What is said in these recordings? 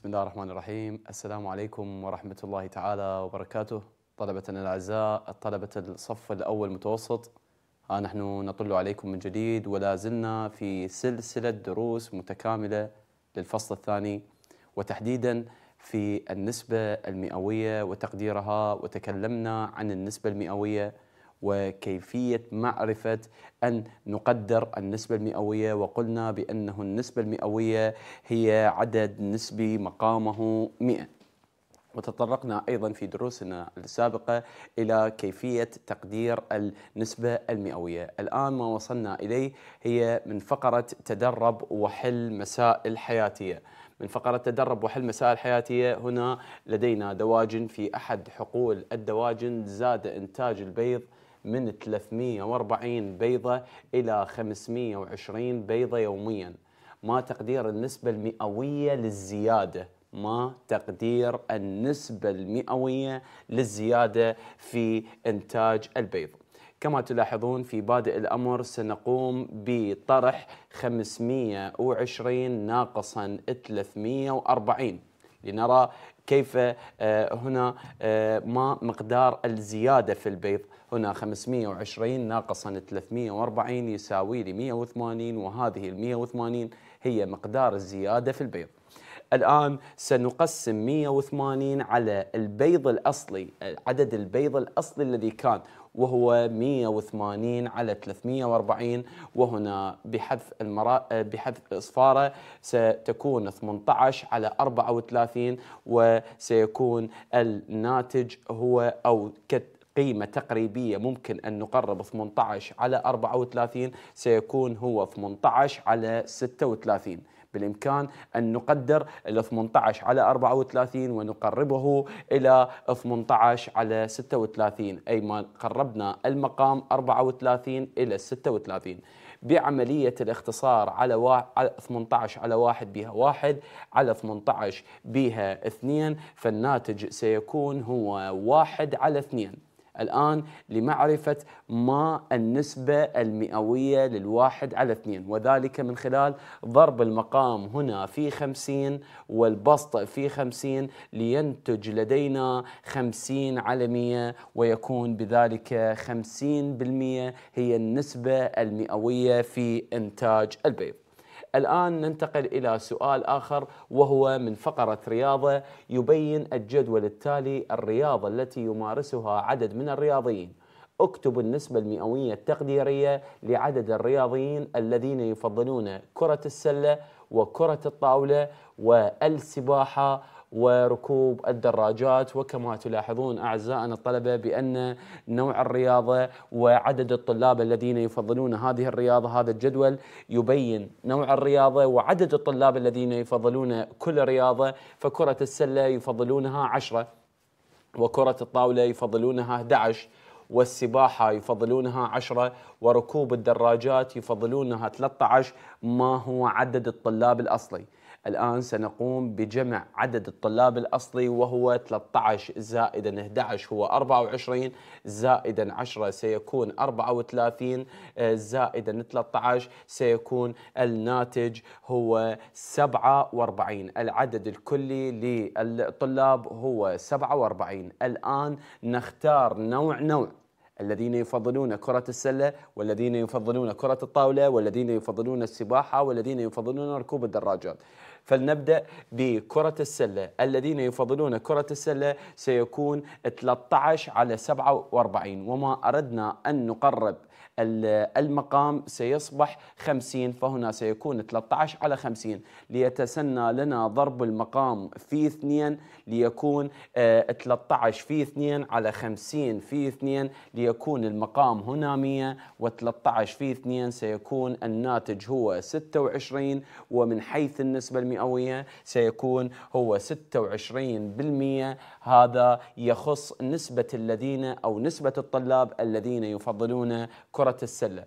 بسم الله الرحمن الرحيم السلام عليكم ورحمة الله تعالى وبركاته طلبتنا الأعزاء الطلبة الصف الأول متوسط ها نحن نطل عليكم من جديد ولا زلنا في سلسلة دروس متكاملة للفصل الثاني وتحديدا في النسبة المئوية وتقديرها وتكلمنا عن النسبة المئوية وكيفية معرفة أن نقدر النسبة المئوية وقلنا بأنه النسبة المئوية هي عدد نسبي مقامه 100 وتطرقنا ايضا في دروسنا السابقه الى كيفيه تقدير النسبه المئويه، الان ما وصلنا اليه هي من فقره تدرب وحل مسائل حياتيه، من فقرة تدرب وحل مسائل حياتية هنا لدينا دواجن في أحد حقول الدواجن زاد إنتاج البيض من 340 بيضة إلى 520 بيضة يوميا ما تقدير النسبة المئوية للزيادة ما تقدير النسبة المئوية للزيادة في إنتاج البيض كما تلاحظون في بادئ الأمر سنقوم بطرح 520 ناقصا 340 لنرى كيف آه، هنا آه، ما مقدار الزيادة في البيض هنا 520 ناقصا 340 يساوي لي 180 وهذه ال 180 هي مقدار الزيادة في البيض الآن سنقسم 180 على البيض الأصلي عدد البيض الأصلي الذي كان وهو 180 على 340 وهنا بحذف المرا... بحذف الإصفارة ستكون 18 على 34 وسيكون الناتج هو او كت... قيمة تقريبية ممكن أن نقرب 18 على 34 سيكون هو 18 على 36 بالإمكان أن نقدر ال 18 على 34 ونقربه إلى 18 على 36 أي ما قربنا المقام 34 إلى 36 بعملية الاختصار على, وا... على 18 على 1 بها 1 على 18 بها 2 فالناتج سيكون هو 1 على 2 الآن لمعرفة ما النسبة المئوية للواحد على اثنين وذلك من خلال ضرب المقام هنا في خمسين والبسط في خمسين لينتج لدينا خمسين على مية ويكون بذلك خمسين بالمية هي النسبة المئوية في إنتاج البيض الآن ننتقل إلى سؤال آخر وهو من فقرة رياضة يبين الجدول التالي الرياضة التي يمارسها عدد من الرياضيين اكتب النسبة المئوية التقديرية لعدد الرياضيين الذين يفضلون كرة السلة وكرة الطاولة والسباحة وركوب الدراجات وكما تلاحظون أعزائنا الطلبة بأن نوع الرياضة وعدد الطلاب الذين يفضلون هذه الرياضة هذا الجدول يبين نوع الرياضة وعدد الطلاب الذين يفضلون كل رياضة فكرة السلة يفضلونها عشرة وكرة الطاولة يفضلونها 11 والسباحة يفضلونها 10 وركوب الدراجات يفضلونها 13 ما هو عدد الطلاب الأصلي الآن سنقوم بجمع عدد الطلاب الأصلي وهو 13 زائدا 11 هو 24 زائدا 10 سيكون 34 زائدا 13 سيكون الناتج هو 47 العدد الكلي للطلاب هو 47 الآن نختار نوع نوع الذين يفضلون كرة السلة والذين يفضلون كرة الطاولة والذين يفضلون السباحة والذين يفضلون ركوب الدراجات فلنبدأ بكرة السلة الذين يفضلون كرة السلة سيكون 13 على 47 وما أردنا أن نقرب المقام سيصبح 50 فهنا سيكون 13 على 50 ليتسنى لنا ضرب المقام في 2 ليكون 13 آه، في 2 على 50 في 2 ليكون المقام هنا 100 و13 في 2 سيكون الناتج هو 26 ومن حيث النسبة المئوية سيكون هو 26% هذا يخص نسبة الذين أو نسبة الطلاب الذين يفضلون كرة كرة السلة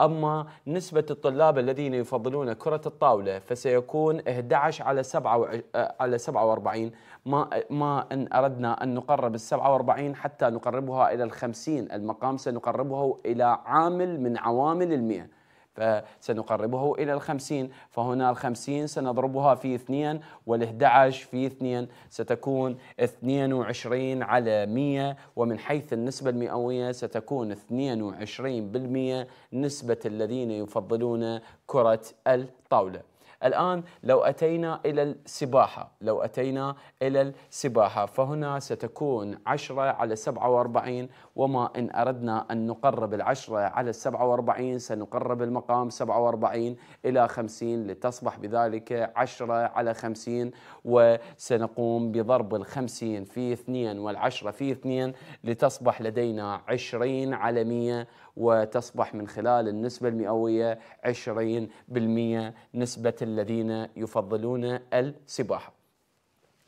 أما نسبة الطلاب الذين يفضلون كرة الطاولة فسيكون 11 على 7 آه، على 47 ما ما إن أردنا أن نقرب ال 47 حتى نقربها إلى ال 50 المقام سنقربه إلى عامل من عوامل 100 فسنقربه إلى الخمسين فهنا الخمسين سنضربها في اثنين والإحدى في اثنين ستكون اثنين وعشرين على مية ومن حيث النسبة المئوية ستكون اثنين وعشرين بالمية نسبة الذين يفضلون كرة الطاولة الآن لو أتينا إلى السباحة لو أتينا إلى السباحة فهنا ستكون عشرة على سبعة واربعين وما إن أردنا أن نقرب العشرة على السبعة واربعين سنقرب المقام سبعة واربعين إلى خمسين لتصبح بذلك عشرة على خمسين وسنقوم بضرب الخمسين في اثنين والعشرة في اثنين لتصبح لدينا عشرين على مية وتصبح من خلال النسبة المئوية عشرين بالمية نسبة الذين يفضلون السباحه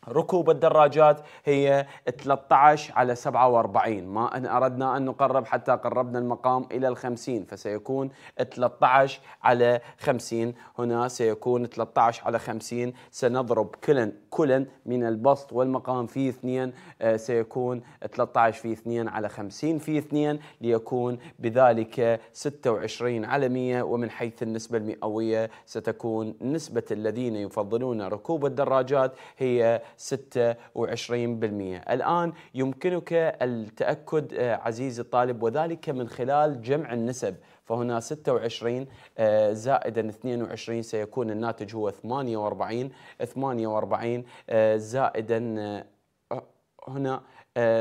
ركوب الدراجات هي 13 على 47 ما أن أردنا أن نقرب حتى قربنا المقام إلى الخمسين فسيكون 13 على 50 هنا سيكون 13 على 50 سنضرب كلا كلا من البسط والمقام في اثنين آه، سيكون 13 في اثنين على 50 في اثنين ليكون بذلك 26 على 100 ومن حيث النسبة المئوية ستكون نسبة الذين يفضلون ركوب الدراجات هي 26% الآن يمكنك التأكد آه، عزيزي الطالب وذلك من خلال جمع النسب فهنا 26 زائدا 22 سيكون الناتج هو 48 48 آه، زائدا آه، هنا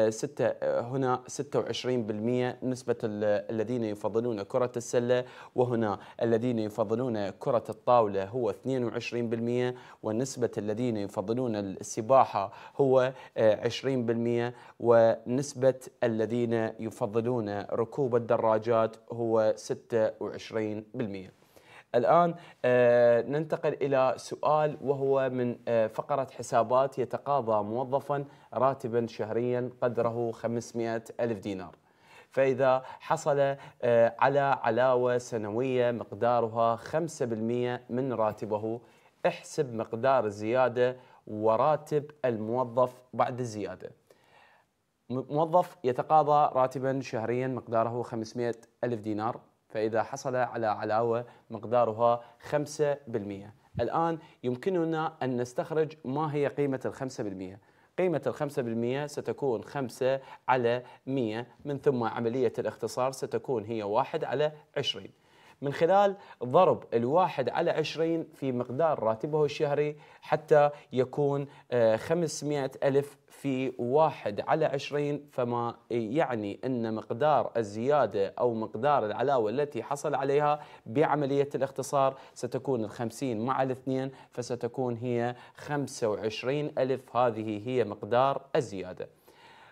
ستة هنا 26% نسبة الذين يفضلون كرة السلة وهنا الذين يفضلون كرة الطاولة هو 22% ونسبة الذين يفضلون السباحة هو 20% آه، ونسبة الذين يفضلون ركوب الدراجات هو 26% الآن آه، ننتقل إلى سؤال وهو من آه، فقرة حسابات يتقاضى موظفا راتبا شهريا قدره 500 ألف دينار فإذا حصل آه، على علاوة سنوية مقدارها 5% من راتبه احسب مقدار الزيادة وراتب الموظف بعد الزيادة موظف يتقاضى راتبا شهريا مقداره 500 ألف دينار فإذا حصل على علاوة مقدارها 5% الآن يمكننا أن نستخرج ما هي قيمة الخمسة بالمئة قيمة الخمسة بالمئة ستكون خمسة على مية من ثم عملية الاختصار ستكون هي واحد على عشرين من خلال ضرب الواحد على عشرين في مقدار راتبه الشهري حتى يكون 500 آه، ألف في واحد على عشرين فما آه، يعني أن مقدار الزيادة أو مقدار العلاوة التي حصل عليها بعملية الاختصار ستكون الخمسين مع الاثنين فستكون هي خمسة وعشرين ألف هذه هي مقدار الزيادة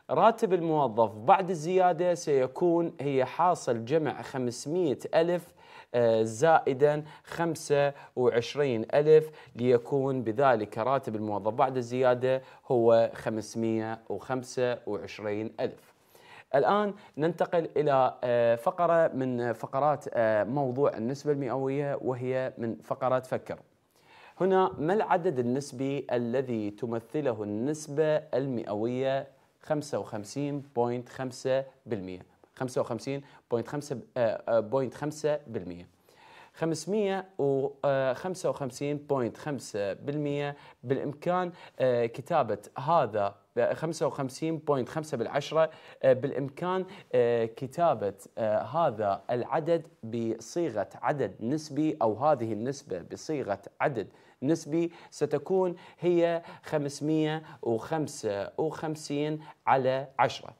راتب الموظف بعد الزيادة سيكون هي حاصل جمع 500 ألف آه، زائدا 25000 ليكون بذلك راتب الموظف بعد الزيادة هو 525000 الآن ننتقل إلى آه، فقرة من فقرات آه، موضوع النسبة المئوية وهي من فقرة فكر هنا ما العدد النسبي الذي تمثله النسبة المئوية 55.5% 555.5% آه، آه، بالإمكان آه، كتابة هذا 55.5 بالعشرة بالإمكان كتابة هذا العدد بصيغة عدد نسبي أو هذه النسبة بصيغة عدد نسبي ستكون هي 555 على 10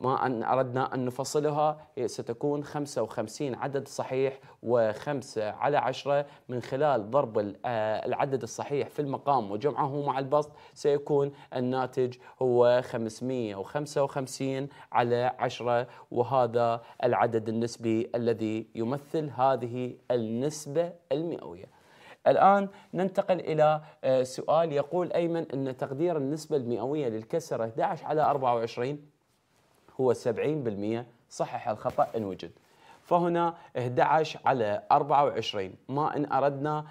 ما أن أردنا أن نفصلها ستكون 55 عدد صحيح و5 على 10 من خلال ضرب آه، العدد الصحيح في المقام وجمعه مع البسط سيكون الناتج هو 555 على 10 وهذا العدد النسبي الذي يمثل هذه النسبة المئوية الآن ننتقل إلى آه، سؤال يقول أيمن أن تقدير النسبة المئوية للكسر 11 على 24 هو 70% صحح الخطأ إن وجد فهنا 11 على 24 ما إن أردنا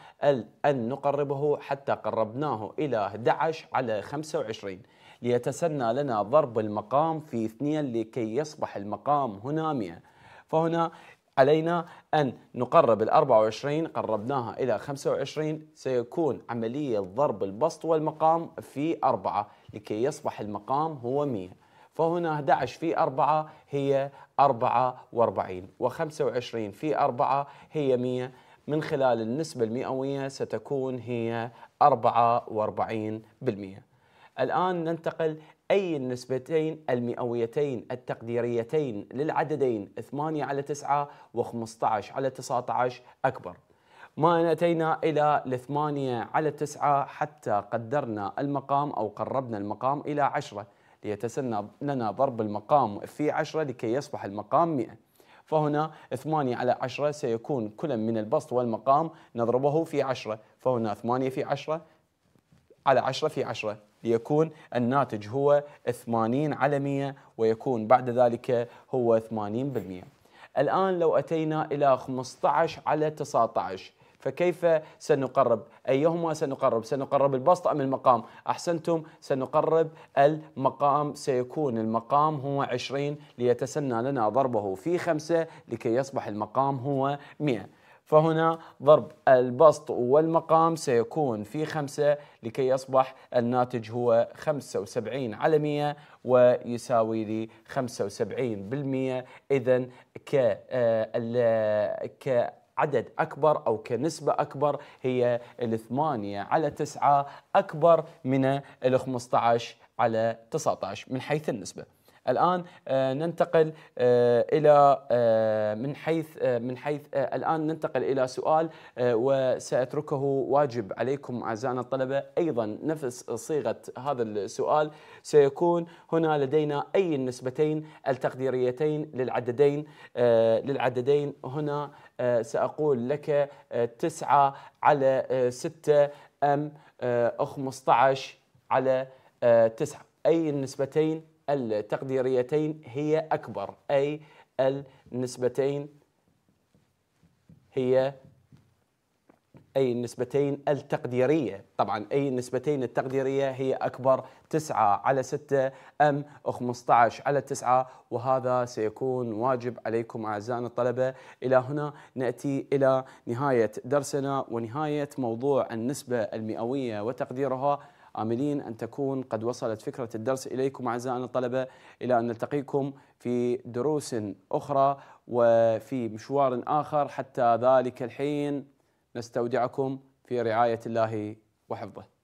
أن نقربه حتى قربناه إلى 11 على 25 ليتسنى لنا ضرب المقام في 2 لكي يصبح المقام هنا 100 فهنا علينا أن نقرب ال 24 قربناها إلى 25 سيكون عملية ضرب البسط والمقام في 4 لكي يصبح المقام هو 100 فهنا 11 في 4 هي 44 و25 في 4 هي 100 من خلال النسبة المئوية ستكون هي 44% الآن ننتقل أي النسبتين المئويتين التقديريتين للعددين 8 على 9 و15 على 19 أكبر ما أتينا إلى الثمانية على التسعة حتى قدرنا المقام أو قربنا المقام إلى عشرة ليتسنى لنا ضرب المقام في عشرة لكي يصبح المقام 100 فهنا 8 على 10 سيكون كلا من البسط والمقام نضربه في 10 فهنا 8 في 10 على 10 في 10 ليكون الناتج هو 80 على 100 ويكون بعد ذلك هو 80% الآن لو أتينا إلى 15 على 19 فكيف سنقرب أيهما سنقرب سنقرب البسط أم المقام أحسنتم سنقرب المقام سيكون المقام هو عشرين ليتسنى لنا ضربه في خمسة لكي يصبح المقام هو مئة فهنا ضرب البسط والمقام سيكون في خمسة لكي يصبح الناتج هو 75 على 100 ويساوي لي 75% إذا ك آه، عدد أكبر أو كنسبة أكبر هي الثمانية على تسعة أكبر من الخمسة عشر على 19 من حيث النسبة الان آه، ننتقل آه، الى آه، من حيث من حيث الان ننتقل الى سؤال وساتركه واجب عليكم اعزائنا الطلبه ايضا نفس صيغه هذا السؤال سيكون هنا لدينا اي النسبتين التقديريتين للعددين للعددين هنا سأقول لك تسعة على ستة أم 15 على تسعة أي النسبتين التقديريتين هي أكبر أي النسبتين هي أي النسبتين التقديرية طبعا أي النسبتين التقديرية هي أكبر 9 على 6 أم 15 على 9 وهذا سيكون واجب عليكم أعزائنا الطلبة إلى هنا نأتي إلى نهاية درسنا ونهاية موضوع النسبة المئوية وتقديرها آملين أن تكون قد وصلت فكرة الدرس إليكم أعزائنا الطلبة إلى أن نلتقيكم في دروس أخرى وفي مشوار آخر حتى ذلك الحين نستودعكم في رعاية الله وحفظه